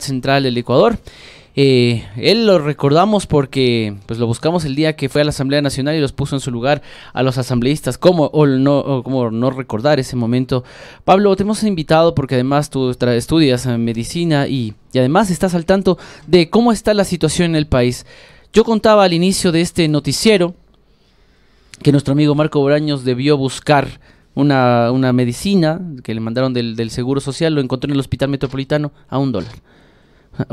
central del Ecuador. Eh, él lo recordamos porque pues lo buscamos el día que fue a la Asamblea Nacional y los puso en su lugar a los asambleístas. ¿Cómo, no, no recordar ese momento? Pablo, te hemos invitado porque además tú estudias en eh, medicina y, además estás al tanto de cómo está la situación en el país. Yo contaba al inicio de este noticiero que nuestro amigo Marco Braños debió buscar una, medicina que le mandaron del Seguro Social, lo encontró en el Hospital Metropolitano a un dólar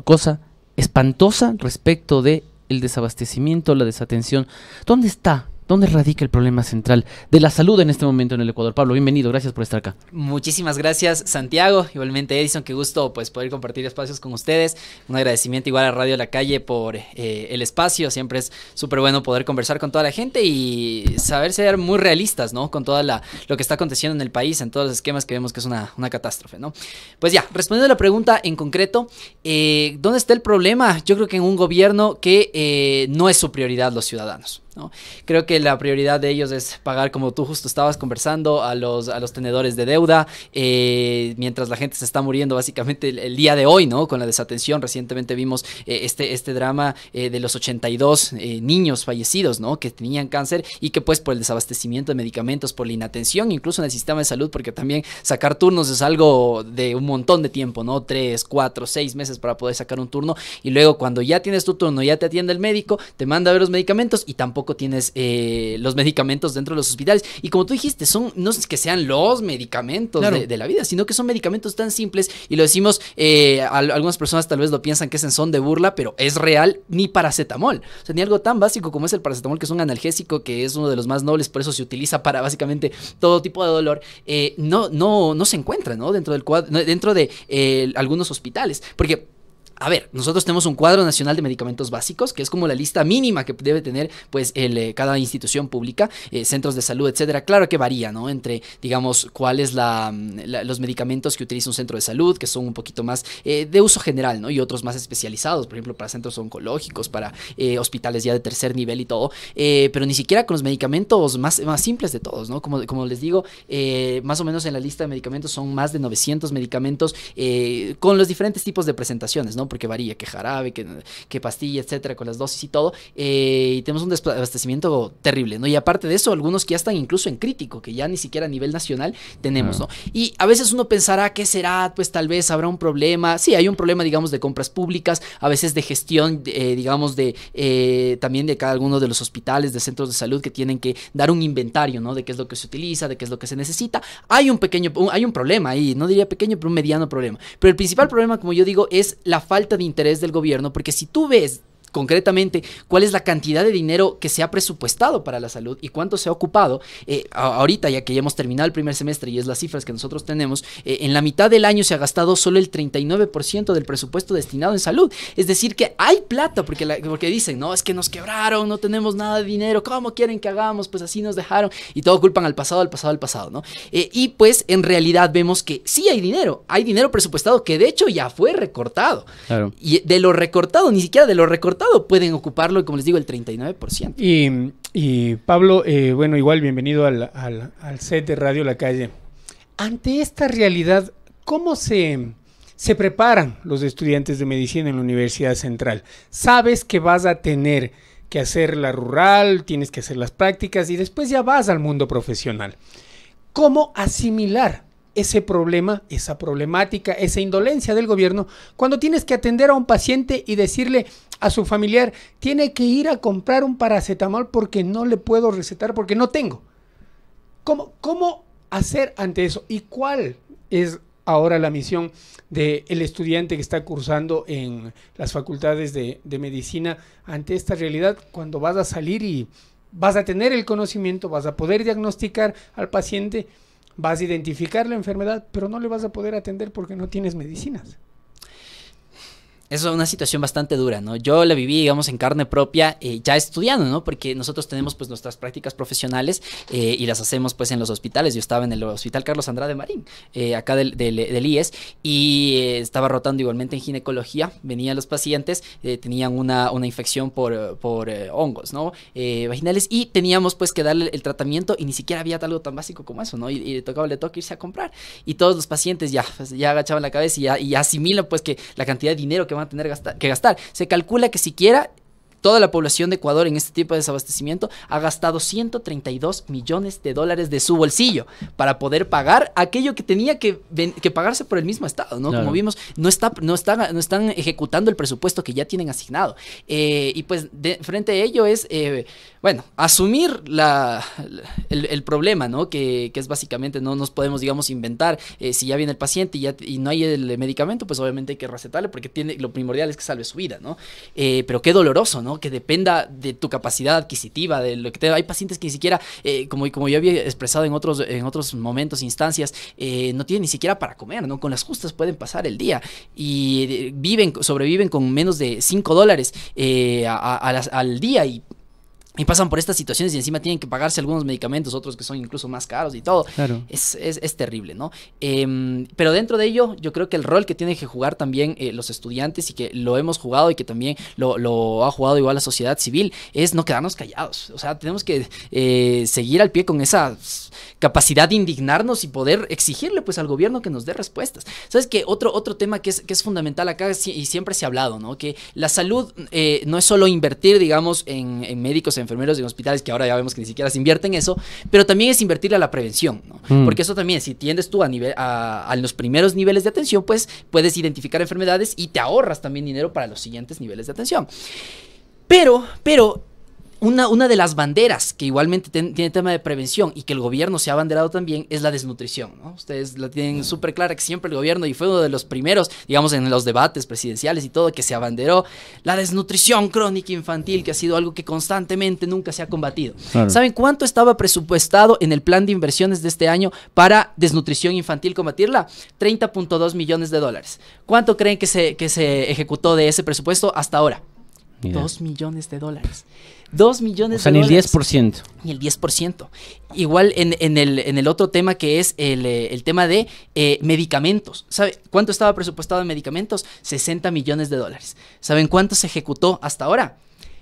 cosa espantosa respecto de el desabastecimiento, la desatención. ¿Dónde está ¿Dónde radica el problema central de la salud en este momento en el Ecuador? Pablo, bienvenido, gracias por estar acá. Muchísimas gracias, Santiago. Igualmente, Edison, qué gusto pues, poder compartir espacios con ustedes. Un agradecimiento igual a Radio La Calle por eh, el espacio. Siempre es súper bueno poder conversar con toda la gente y saber ser muy realistas, ¿no? Con todo lo que está aconteciendo en el país, en todos los esquemas que vemos que es una, catástrofe, ¿no? Pues ya, respondiendo a la pregunta en concreto, eh, ¿dónde está el problema? Yo creo que en un gobierno que eh, no es su prioridad los ciudadanos. Creo que la prioridad de ellos es pagar, como tú justo estabas conversando, a los, a los tenedores de deuda, eh, mientras la gente se está muriendo básicamente el, día de hoy, ¿no? Con la desatención, recientemente vimos eh, este, este drama eh, de los 82 niños fallecidos, ¿no? Que tenían cáncer y que pues por el desabastecimiento de medicamentos, por la inatención, incluso en el sistema de salud, porque también sacar turnos es algo de un montón de tiempo, ¿no? Tres, cuatro, seis meses para poder sacar un turno y luego cuando ya tienes tu turno, ya te atiende el médico, te manda a ver los medicamentos y tampoco tienes eh, los medicamentos dentro de los hospitales. Y como tú dijiste, son, no es que sean los medicamentos de, la vida, sino que son medicamentos tan simples y lo decimos, eh, algunas personas tal vez lo piensan que es en son de burla, pero es real, ni paracetamol. O sea, ni algo tan básico como es el paracetamol, que es un analgésico, que es uno de los más nobles, por eso se utiliza para básicamente todo tipo de dolor, eh, no, no, no se encuentra, ¿no? Dentro del dentro de algunos hospitales. Porque a ver, nosotros tenemos un cuadro nacional de medicamentos básicos, que es como la lista mínima que debe tener pues el, eh, cada institución pública, eh, centros de salud, etcétera. Claro que varía, ¿no? Entre, digamos, cuáles son mm, los medicamentos que utiliza un centro de salud, que son un poquito más eh, de uso general, ¿no? Y otros más especializados, por ejemplo, para centros oncológicos, para hospitales ya de tercer nivel y todo. pero ni siquiera con los medicamentos más, más simples de todos, ¿no? Como, como les digo, más o menos en la lista de medicamentos son más de 900 medicamentos con los diferentes tipos de presentaciones, ¿no? Porque varía, que jarabe, que, pastilla, etcétera, con las dosis y todo. Eh, y tenemos un desabastecimiento terrible, ¿no? Y aparte de eso, algunos que ya están incluso en crítico, que ya ni siquiera a nivel nacional tenemos, ah. ¿no? Y a veces uno pensará, ¿qué será? Pues tal vez habrá un problema. Sí, hay un problema, digamos, de compras públicas, a veces de gestión, eh, digamos, de eh, también de cada uno de los hospitales, de centros de salud que tienen que dar un inventario, ¿no? De qué es lo que se utiliza, de qué es lo que se necesita. Hay un pequeño, hay un problema ahí, no diría pequeño, pero un mediano problema. Pero el principal problema, como yo digo, es la falta falta de interés del gobierno, porque si tú ves concretamente cuál es la cantidad de dinero que se ha presupuestado para la salud y cuánto se ha ocupado. Eh, ahorita, ya que ya hemos terminado el primer semestre y es las cifras que nosotros tenemos, eh, en la mitad del año se ha gastado solo el 39% del presupuesto destinado en salud. Es decir, que hay plata, porque, porque dicen, no, es que nos quebraron, no tenemos nada de dinero, ¿cómo quieren que hagamos? Pues así nos dejaron y todo culpan al pasado, al pasado, al pasado, ¿no? Eh, y pues en realidad vemos que sí hay dinero, hay dinero presupuestado que de hecho ya fue recortado. Y de lo recortado, ni siquiera de lo recortado, pueden ocuparlo, como les digo, el 39%. Y, y Pablo, eh, bueno, igual bienvenido al, set de Radio La Calle. Ante esta realidad, ¿cómo se, se preparan los estudiantes de medicina en la Universidad Central? Sabes que vas a tener que hacer la rural, tienes que hacer las prácticas y después ya vas al mundo profesional. ¿Cómo asimilar ese problema, esa problemática, esa indolencia del gobierno, cuando tienes que atender a un paciente y decirle, a su familiar, tiene que ir a comprar un paracetamol porque no le puedo recetar, porque no tengo. ¿Cómo, cómo hacer ante eso? ¿Y cuál es ahora la misión del estudiante que está cursando en las facultades de medicina ante esta realidad cuando vas a salir y vas a tener el conocimiento, vas a poder diagnosticar al paciente, vas a identificar la enfermedad, pero no le vas a poder atender porque no tienes medicinas? es una situación bastante dura, ¿no? Yo la viví, digamos, en carne propia eh, ya estudiando, ¿no? Porque nosotros tenemos pues nuestras prácticas profesionales eh, y las hacemos pues en los hospitales. Yo estaba en el Hospital Carlos Andrade Marín, eh, acá del, IES, y estaba rotando igualmente en ginecología. Venían los pacientes, tenían una, infección por, hongos, ¿no? vaginales y teníamos pues que darle el tratamiento y ni siquiera había algo tan básico como eso, ¿no? Y, le tocaba, le toca irse a comprar. Y todos los pacientes ya, pues, ya agachaban la cabeza y ya, y asimilan pues que la cantidad de dinero que van a tener que gastar. Se calcula que siquiera Toda la población de Ecuador en este tipo de desabastecimiento ha gastado 132 millones de dólares de su bolsillo para poder pagar aquello que tenía que, pagarse por el mismo Estado, ¿no? Como vimos, no, está, no, están ejecutando el presupuesto que ya tienen asignado. Eh, y pues frente a ello es, eh, bueno, asumir el, problema, ¿no? Que, es básicamente no nos podemos, digamos, inventar. Eh, si ya viene el paciente y, ya, y no hay el medicamento, pues obviamente hay que recetarle porque tiene, lo primordial es que salve su vida, ¿no? pero qué doloroso, ¿no? Que dependa de tu capacidad adquisitiva, de lo que te... Hay pacientes que ni siquiera, eh, como, como yo había expresado en otros, en otros momentos, instancias, eh, no tienen ni siquiera para comer, ¿no? Con las justas pueden pasar el día y eh, viven, sobreviven con menos de 5 dólares al día y y pasan por estas situaciones y encima tienen que pagarse algunos medicamentos, otros que son incluso más caros y todo. Claro. Es, terrible, ¿no? Em, pero dentro de ello, yo creo que el rol que tienen que jugar también eh, los estudiantes y que lo hemos jugado y que también lo, ha jugado igual la sociedad civil es no quedarnos callados. O sea, tenemos que eh, seguir al pie con esa capacidad de indignarnos y poder exigirle pues al gobierno que nos dé respuestas. ¿Sabes que Otro, otro tema que es, fundamental acá y siempre se ha hablado, ¿no? Que la salud eh, no es solo invertir, digamos, en, en médicos, enfermeros en hospitales, que ahora ya vemos que ni siquiera se invierte en eso, pero también es invertirle a la prevención, ¿no? Mm. Porque eso también, si tiendes tú a, nivel, a, los primeros niveles de atención, pues puedes identificar enfermedades y te ahorras también dinero para los siguientes niveles de atención. Pero, pero una, de las banderas que igualmente tiene tema de prevención y que el gobierno se ha abanderado también es la desnutrición. Ustedes la tienen súper clara que siempre el gobierno, y fue uno de los primeros, digamos, en los debates presidenciales y todo, que se abanderó la desnutrición crónica infantil, que ha sido algo que constantemente nunca se ha combatido. ¿Saben cuánto estaba presupuestado en el plan de inversiones de este año para desnutrición infantil combatirla? 30.2 millones de dólares. ¿Cuánto creen que se, que se ejecutó de ese presupuesto hasta ahora? 2 millones de dólares. Dos millones de dólares. O sea, ni el 10%. Ni el 10%. Igual en, el, en el otro tema que es el, eh, tema de eh, medicamentos. ¿Sabe cuánto estaba presupuestado en medicamentos? 60 millones de dólares. ¿Saben cuánto se ejecutó hasta ahora?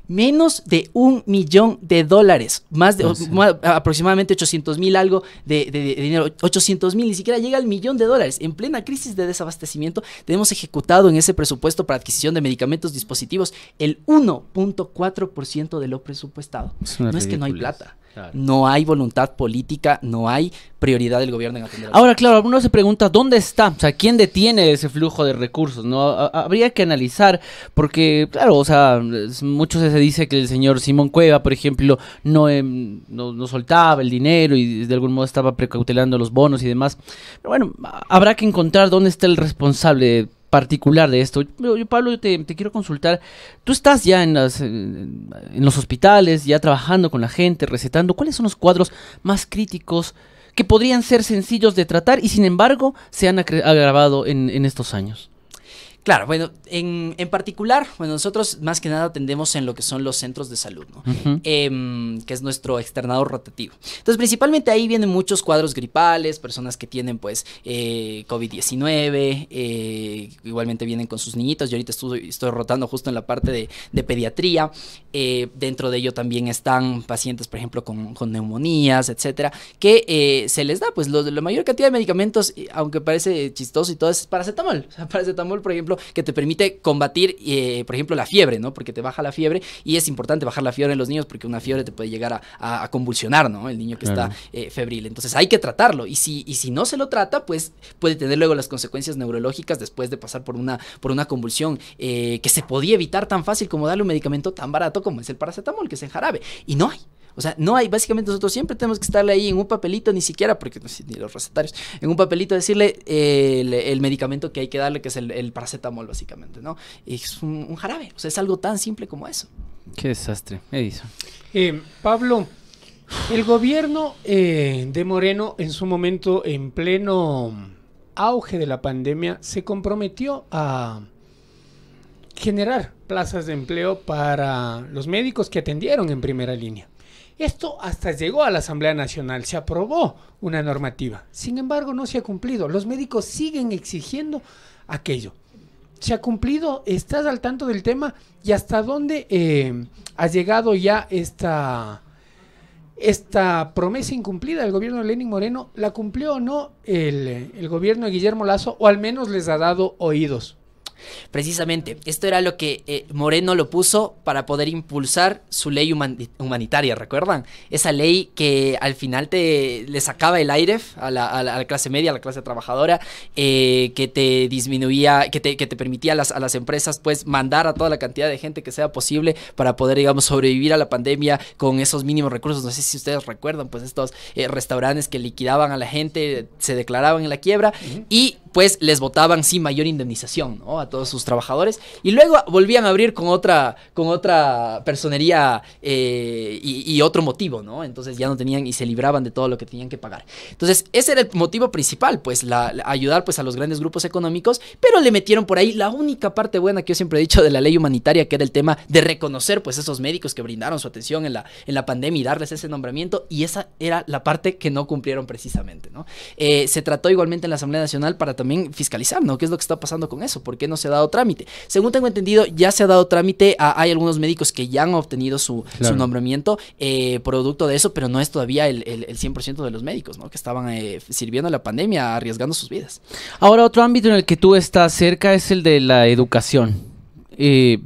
menos de un millón de dólares, más de ah, aproximadamente 800 mil algo de, dinero, 800 mil, ni siquiera llega al millón de dólares. En plena crisis de desabastecimiento tenemos ejecutado en ese presupuesto para adquisición de medicamentos, dispositivos, el 1.4% de lo presupuestado. no es que no hay plata. No hay voluntad política, no hay prioridad del gobierno en Ahora, claro, uno se pregunta dónde está, o sea, quién detiene ese flujo de recursos, ¿no? Habría que analizar, porque, claro, o sea, muchos se dice que el señor Simón Cueva, por ejemplo, em, no, no, soltaba el dinero y de algún modo estaba precautelando los bonos y demás. Pero bueno, habrá que encontrar dónde está el responsable particular de esto. Yo, Pablo, te, quiero consultar. Tú estás ya en, eh, en, los hospitales, ya trabajando con la gente, recetando. ¿Cuáles son los cuadros más críticos que podrían ser sencillos de tratar y sin embargo se han agravado en estos años? Claro, bueno, en, en, particular, bueno, nosotros más que nada atendemos en lo que son los centros de salud, ¿no? Em, que es nuestro externado rotativo. Entonces, principalmente ahí vienen muchos cuadros gripales, personas que tienen pues eh, COVID-19, eh, igualmente vienen con sus niñitos. Yo ahorita estoy, rotando justo en la parte de, de pediatría. Eh, dentro de ello también están pacientes, por ejemplo, con, neumonías, etcétera, que eh, se les da pues lo, la mayor cantidad de medicamentos, aunque parece chistoso y todo, es paracetamol. O sea, paracetamol, por ejemplo, que te permite combatir, eh, por ejemplo, la fiebre, ¿no? Porque te baja la fiebre y es importante bajar la fiebre en los niños porque una fiebre te puede llegar a, convulsionar, ¿no? El niño que está eh, febril. Entonces hay que tratarlo y si, si no se lo trata, pues puede tener luego las consecuencias neurológicas después de pasar por una, por una convulsión eh, que se podía evitar tan fácil como darle un medicamento tan barato como es el paracetamol, que es en jarabe. Y no hay. O sea, no hay, básicamente nosotros siempre tenemos que estarle ahí en un papelito, ni siquiera, porque no sé, ni los recetarios, en un papelito decirle eh, el, medicamento que hay que darle, que es el, paracetamol, básicamente, ¿no? es un, jarabe, o sea, es algo tan simple como eso. Qué desastre, Edison. Eh, Pablo, el gobierno eh, de Moreno en su momento, en pleno auge de la pandemia, se comprometió a generar plazas de empleo para los médicos que atendieron en primera línea. Esto hasta llegó a la Asamblea Nacional, se aprobó una normativa. Sin embargo, no se ha cumplido. Los médicos siguen exigiendo aquello. ¿Se ha cumplido? ¿Estás al tanto del tema? ¿Y hasta dónde eh, ha llegado ya esta, esta promesa incumplida del gobierno de Lenin Moreno? ¿La cumplió o no el, el gobierno de Guillermo Lazo? O al menos les ha dado oídos. Precisamente, esto era lo que eh, Moreno lo puso para poder impulsar su ley humanitaria, ¿recuerdan? Esa ley que al final te le sacaba el aire a la, clase media, a la clase trabajadora, eh, que te disminuía, que te, permitía a las, empresas pues mandar a toda la cantidad de gente que sea posible para poder, digamos, sobrevivir a la pandemia con esos mínimos recursos. No sé si ustedes recuerdan, pues estos eh, restaurantes que liquidaban a la gente, se declaraban en la quiebra y pues les votaban sin mayor indemnización a todos sus trabajadores y luego volvían a abrir con otra, con otra personería eh, y, otro motivo, ¿no? Entonces ya no tenían y se libraban de todo lo que tenían que pagar. Entonces ese era el motivo principal, pues la, ayudar pues a los grandes grupos económicos, pero le metieron por ahí la única parte buena que yo siempre he dicho de la ley humanitaria, que era el tema de reconocer pues esos médicos que brindaron su atención en la, en la pandemia y darles ese nombramiento y esa era la parte que no cumplieron precisamente, ¿no? Eh, se trató igualmente en la Asamblea Nacional para también fiscalizar, ¿no? ¿Qué es lo que está pasando con eso? ¿Por qué no se ha dado trámite? Según tengo entendido, ya se ha dado trámite, hay algunos médicos que ya han obtenido su, nombramiento eh, producto de eso, pero no es todavía el, 100% de los médicos, ¿no? Que estaban eh, sirviendo a la pandemia, arriesgando sus vidas. Ahora, otro ámbito en el que tú estás cerca es el de la educación. Eh,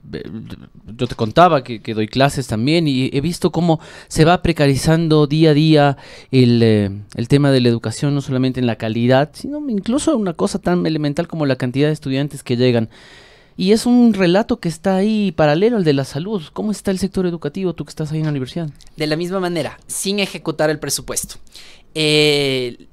yo te contaba que, doy clases también y he visto cómo se va precarizando día a día eh, el, tema de la educación, no solamente en la calidad, sino incluso una cosa tan elemental como la cantidad de estudiantes que llegan. Y es un relato que está ahí paralelo al de la salud. ¿Cómo está el sector educativo tú que estás ahí en la universidad? De la misma manera, sin ejecutar el presupuesto. Eh,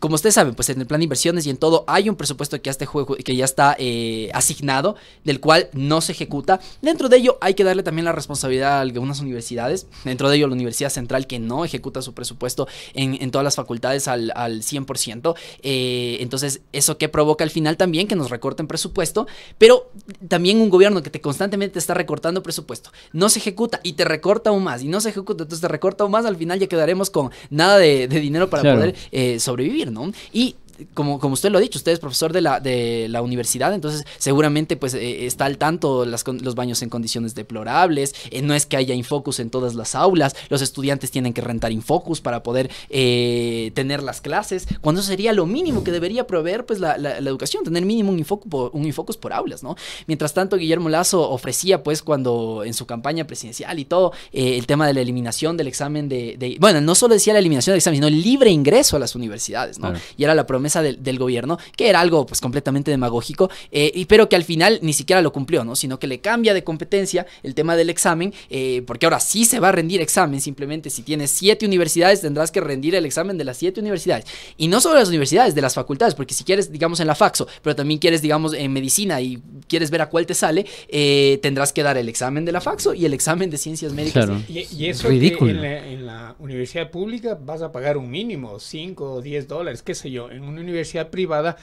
como ustedes saben, pues en el plan de inversiones y en todo hay un presupuesto que ya, este que ya está eh, asignado, del cual no se ejecuta. Dentro de ello hay que darle también la responsabilidad a algunas universidades, dentro de ello la Universidad Central que no ejecuta su presupuesto en, en todas las facultades al, al 100%. Eh, entonces, eso que provoca al final también que nos recorten presupuesto, pero también un gobierno que te constantemente te está recortando presupuesto, no se ejecuta y te recorta aún más, y no se ejecuta, entonces te recorta aún más, al final ya quedaremos con nada de, dinero para poder... Eh, sobrevivir, ¿no? Y como, usted lo ha dicho, usted es profesor de la, de la universidad, entonces seguramente pues eh, está al tanto los baños en condiciones deplorables, eh, no es que haya Infocus en todas las aulas, los estudiantes tienen que rentar Infocus para poder eh, tener las clases, cuando sería lo mínimo que debería proveer pues la, la, educación, tener mínimo un Infocus, por, un Infocus por aulas, ¿no? Mientras tanto, Guillermo Lazo ofrecía pues cuando en su campaña presidencial y todo el tema de la eliminación del examen de, Bueno, no solo decía la eliminación del examen, sino el libre ingreso a las universidades, ¿no? Y era la promesa del, gobierno, que era algo pues completamente demagógico, eh, y, pero que al final ni siquiera lo cumplió, ¿no? Sino que le cambia de competencia el tema del examen, eh, porque ahora sí se va a rendir examen, simplemente si tienes siete universidades tendrás que rendir el examen de las siete universidades. Y no solo de las universidades, de las facultades, porque si quieres, digamos, en la Faxo, pero también quieres, digamos, en medicina y quieres ver a cuál te sale, eh, tendrás que dar el examen de la Faxo y el examen de ciencias médicas. Y, y, eso en, la, universidad pública vas a pagar un mínimo, 5 o 10 dólares, qué sé yo, en un una universidad privada,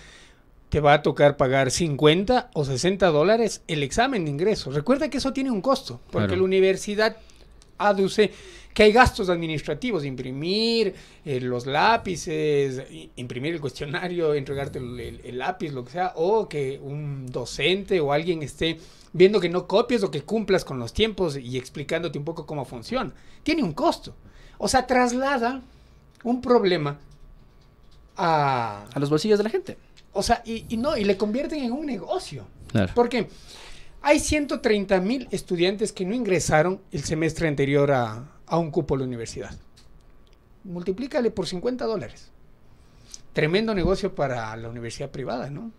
te va a tocar pagar 50 o 60 dólares el examen de ingreso. Recuerda que eso tiene un costo, porque la universidad aduce que hay gastos administrativos, imprimir eh, los lápices, imprimir el cuestionario, entregarte el, el, lápiz, lo que sea, o que un docente o alguien esté viendo que no copies o que cumplas con los tiempos y explicándote un poco cómo funciona. Tiene un costo. O sea, traslada un problema a... los bolsillos de la gente. O sea, y, no, y le convierten en un negocio. Porque hay 130 mil estudiantes que no ingresaron el semestre anterior a, un cupo De la universidad. Multiplícale por 50 dólares. Tremendo negocio para la universidad privada, ¿no?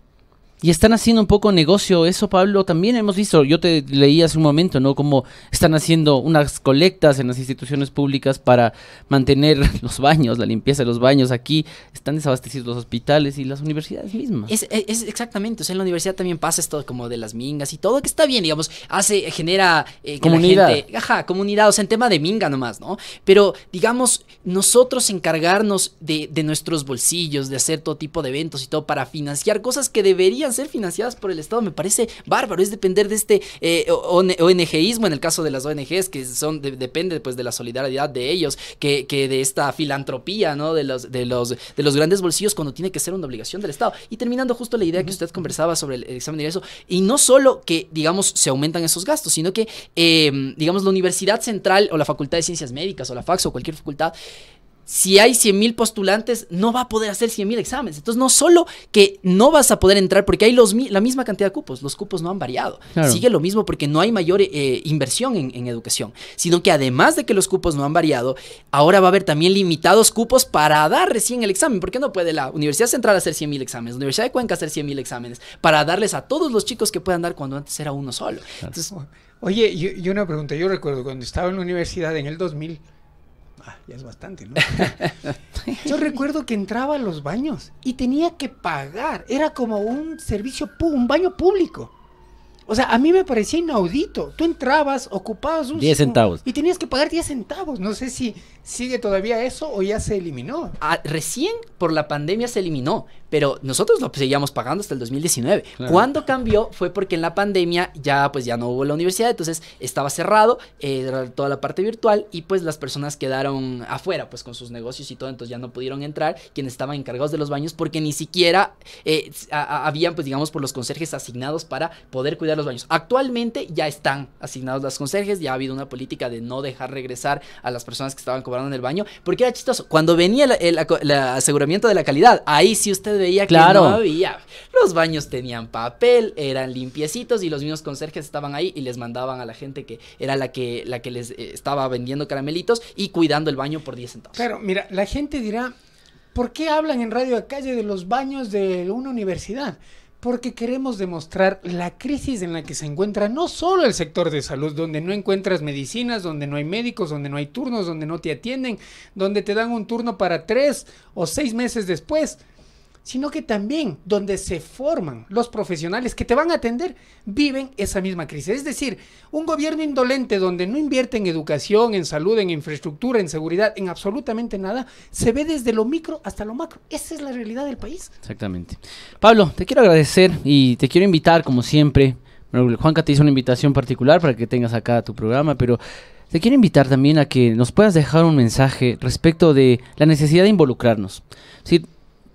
Y están haciendo un poco negocio, eso Pablo también hemos visto, yo te leí hace un momento, ¿no? Como están haciendo unas colectas en las instituciones públicas para mantener los baños, la limpieza de los baños aquí, están desabastecidos los hospitales y las universidades mismas. Es, e, es exactamente, o sea, en la universidad también pasa esto como de las mingas y todo, que está bien, digamos, hace, genera... Eh, comunidad. gente, ajá, comunidad, o sea, en tema de minga nomás, ¿no? Pero, digamos, nosotros encargarnos de, de nuestros bolsillos, de hacer todo tipo de eventos y todo para financiar cosas que deberían ser financiadas por el Estado me parece bárbaro, es depender de este eh, ONGismo en el caso de las ONGs, que son depende pues de la solidaridad de ellos, que, de esta filantropía, ¿no? De los, de, los, de los grandes bolsillos cuando tiene que ser una obligación del Estado. Y terminando justo la idea que usted conversaba sobre el, examen de ingreso, y no solo que, digamos, se aumentan esos gastos, sino que, em, digamos, la Universidad Central o la Facultad de Ciencias Médicas o la FAX o cualquier facultad, si hay mil postulantes, no va a poder hacer mil exámenes. Entonces, no solo que no vas a poder entrar porque hay los, la misma cantidad de cupos, los cupos no han variado. Sigue lo mismo porque no hay mayor eh, inversión en, educación, sino que además de que los cupos no han variado, ahora va a haber también limitados cupos para dar recién el examen. porque no puede la Universidad Central hacer mil exámenes, la Universidad de Cuenca hacer mil exámenes, para darles a todos los chicos que puedan dar cuando antes era uno solo? Entonces, Oye, yo una pregunta. Yo recuerdo cuando estaba en la universidad en el 2000 Ah, ya es bastante, ¿no? Yo recuerdo que entraba a los baños y tenía que pagar. Era como un servicio, un baño público. O sea, a mí me parecía inaudito. Tú entrabas, ocupabas un... 10 centavos. Y tenías que pagar 10 centavos. No sé si ¿Sigue todavía eso o ya se eliminó? Ah, recién por la pandemia se eliminó, pero nosotros lo seguíamos pagando hasta el 2019. Cuando cambió fue porque en la pandemia ya pues ya no hubo la universidad, entonces estaba cerrado eh, toda la parte virtual y pues las personas quedaron afuera pues con sus negocios y todo, entonces ya no pudieron entrar quienes estaban encargados de los baños porque ni siquiera eh, habían pues digamos por los conserjes asignados para poder cuidar los baños. Actualmente ya están asignados las conserjes, ya ha habido una política de no dejar regresar a las personas que estaban con en el baño, porque era chistoso. Cuando venía el, aseguramiento de la calidad, ahí sí usted veía claro. que no había. Los baños tenían papel, eran limpiecitos y los mismos conserjes estaban ahí y les mandaban a la gente que era la que, la que les eh, estaba vendiendo caramelitos y cuidando el baño por 10 centavos. pero mira, la gente dirá, ¿por qué hablan en radio de calle de los baños de una universidad? porque queremos demostrar la crisis en la que se encuentra no solo el sector de salud, donde no encuentras medicinas, donde no hay médicos, donde no hay turnos, donde no te atienden, donde te dan un turno para tres o seis meses después, sino que también donde se forman los profesionales que te van a atender, viven esa misma crisis. Es decir, un gobierno indolente donde no invierte en educación, en salud, en infraestructura, en seguridad, en absolutamente nada, se ve desde lo micro hasta lo macro. Esa es la realidad del país. Exactamente. Pablo, te quiero agradecer y te quiero invitar, como siempre. Juanca te hizo una invitación particular para que tengas acá tu programa, pero te quiero invitar también a que nos puedas dejar un mensaje respecto de la necesidad de involucrarnos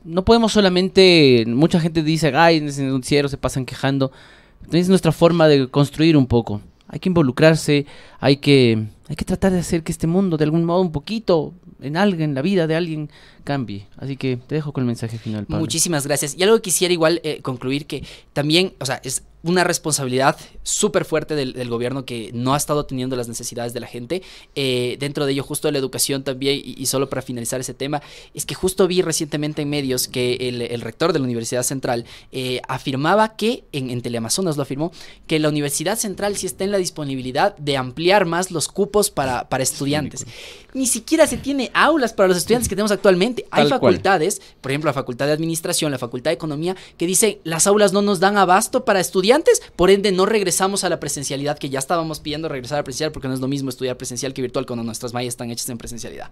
no podemos solamente, mucha gente dice, ay, en el se pasan quejando. Entonces es nuestra forma de construir un poco. Hay que involucrarse, hay que, hay que tratar de hacer que este mundo de algún modo un poquito en alguien, la vida de alguien cambie. Así que te dejo con el mensaje final. Muchísimas gracias. Y algo que quisiera igual eh, concluir que también, o sea, es una responsabilidad súper fuerte del, gobierno que no ha estado teniendo las necesidades de la gente. Eh, dentro de ello, justo la educación también, y, solo para finalizar ese tema, es que justo vi recientemente en medios que el, rector de la Universidad Central eh, afirmaba que, en, Teleamazonas lo afirmó, que la Universidad Central sí está en la disponibilidad de ampliar más los cupos para, para estudiantes. Ni siquiera se tiene aulas para los estudiantes que tenemos actualmente. Hay facultades, por ejemplo, la Facultad de Administración, la Facultad de Economía, que dicen las aulas no nos dan abasto para estudiar por ende no regresamos a la presencialidad que ya estábamos pidiendo regresar a presencial porque no es lo mismo estudiar presencial que virtual cuando nuestras mallas están hechas en presencialidad.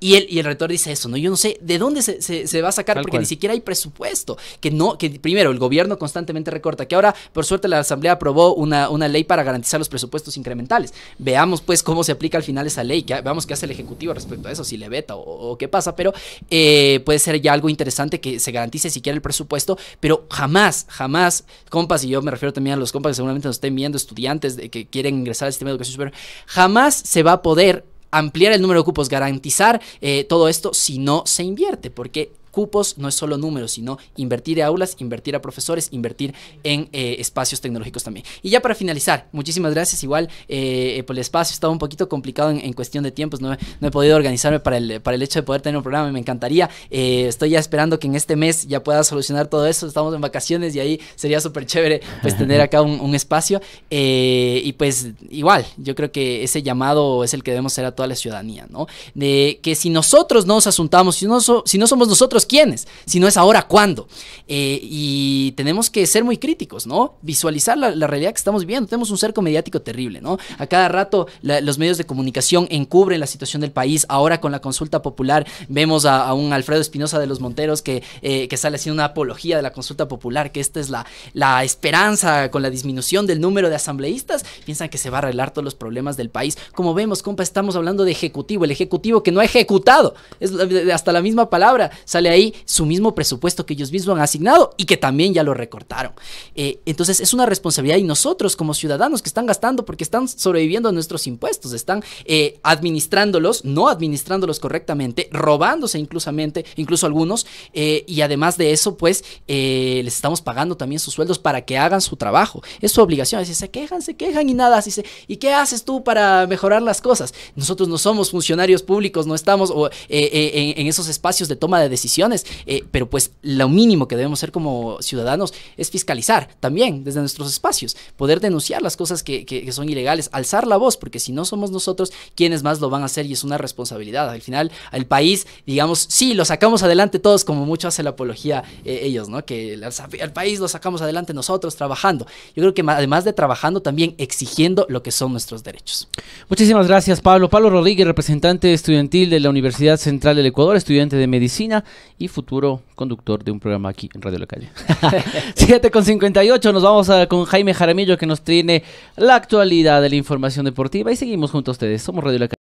Y el, y el rector dice eso, ¿no? Yo no sé de dónde se, va a sacar porque ni siquiera hay presupuesto, que no, que primero el gobierno constantemente recorta, que ahora por suerte la Asamblea aprobó una, una ley para garantizar los presupuestos incrementales. Veamos pues cómo se aplica al final esa ley, que, veamos qué hace el Ejecutivo respecto a eso, si le veta o, qué pasa, pero eh, puede ser ya algo interesante que se garantice siquiera el presupuesto, pero jamás, jamás, compas, y yo me refiero también a los compas que seguramente nos estén viendo, estudiantes de, que quieren ingresar al sistema de educación superior, jamás se va a poder ampliar el número de cupos, garantizar eh, todo esto si no se invierte, porque cupos no es solo números, sino invertir en aulas, invertir a profesores, invertir en eh, espacios tecnológicos también. Y ya para finalizar, muchísimas gracias. Igual eh, eh, por pues el espacio estaba un poquito complicado en, cuestión de tiempos, no he, podido organizarme para el, hecho de poder tener un programa, me encantaría. estoy ya esperando que en este mes ya pueda solucionar todo eso. Estamos en vacaciones y ahí sería súper chévere pues tener acá un, espacio. y pues igual, yo creo que ese llamado es el que debemos hacer a toda la ciudadanía, ¿no? De que si nosotros no nos asuntamos, si no, si no somos nosotros quiénes, si no es ahora cuándo. Eh, y tenemos que ser muy críticos, ¿no? Visualizar la, realidad que estamos viviendo. Tenemos un cerco mediático terrible, ¿no? A cada rato los medios de comunicación encubren la situación del país. Ahora con la consulta popular vemos a, un Alfredo Espinosa de los Monteros que, eh, que sale haciendo una apología de la consulta popular, que esta es la, la esperanza con la disminución del número de asambleístas. Piensan que se va a arreglar todos los problemas del país. Como vemos, compa, estamos hablando de ejecutivo, el ejecutivo que no ha ejecutado. Es hasta la misma palabra sale ahí su mismo presupuesto que ellos mismos han asignado y que también ya lo recortaron. Eh, entonces es una responsabilidad y nosotros como ciudadanos que están gastando porque están sobreviviendo a nuestros impuestos, están eh, administrándolos, no administrándolos correctamente, robándose inclusamente, incluso algunos, eh, y además de eso, pues les estamos pagando también sus sueldos para que hagan su trabajo. Es su obligación. Así se quejan, se quejan y nada. Así se, ¿Y qué haces tú para mejorar las cosas? Nosotros no somos funcionarios públicos, no estamos en, en esos espacios de toma de decisiones eh, pero pues lo mínimo que debemos ser como ciudadanos es fiscalizar también desde nuestros espacios, poder denunciar las cosas que, son ilegales, alzar la voz, porque si no somos nosotros, quienes más lo van a hacer? Y es una responsabilidad. Al final, al país, digamos, sí, lo sacamos adelante todos, como mucho hace la apología eh, ellos, ¿no? Que al país lo sacamos adelante nosotros trabajando. Yo creo que además de trabajando, también exigiendo lo que son nuestros derechos. Muchísimas gracias, Pablo. Pablo Rodríguez, representante estudiantil de la Universidad Central del Ecuador, estudiante de medicina y futuro conductor de un programa aquí en Radio La Calle. 7 con 58, nos vamos con Jaime Jaramillo que nos tiene la actualidad de la información deportiva y seguimos junto a ustedes. Somos Radio La Calle.